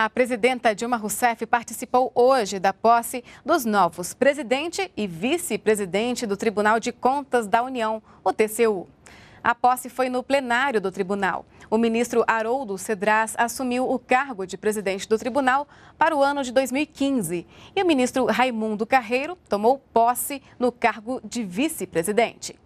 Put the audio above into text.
A presidenta Dilma Rousseff participou hoje da posse dos novos presidente e vice-presidente do Tribunal de Contas da União, o TCU. A posse foi no plenário do tribunal. O ministro Haroldo Cedras assumiu o cargo de presidente do tribunal para o ano de 2015. E o ministro Raimundo Carreiro tomou posse no cargo de vice-presidente.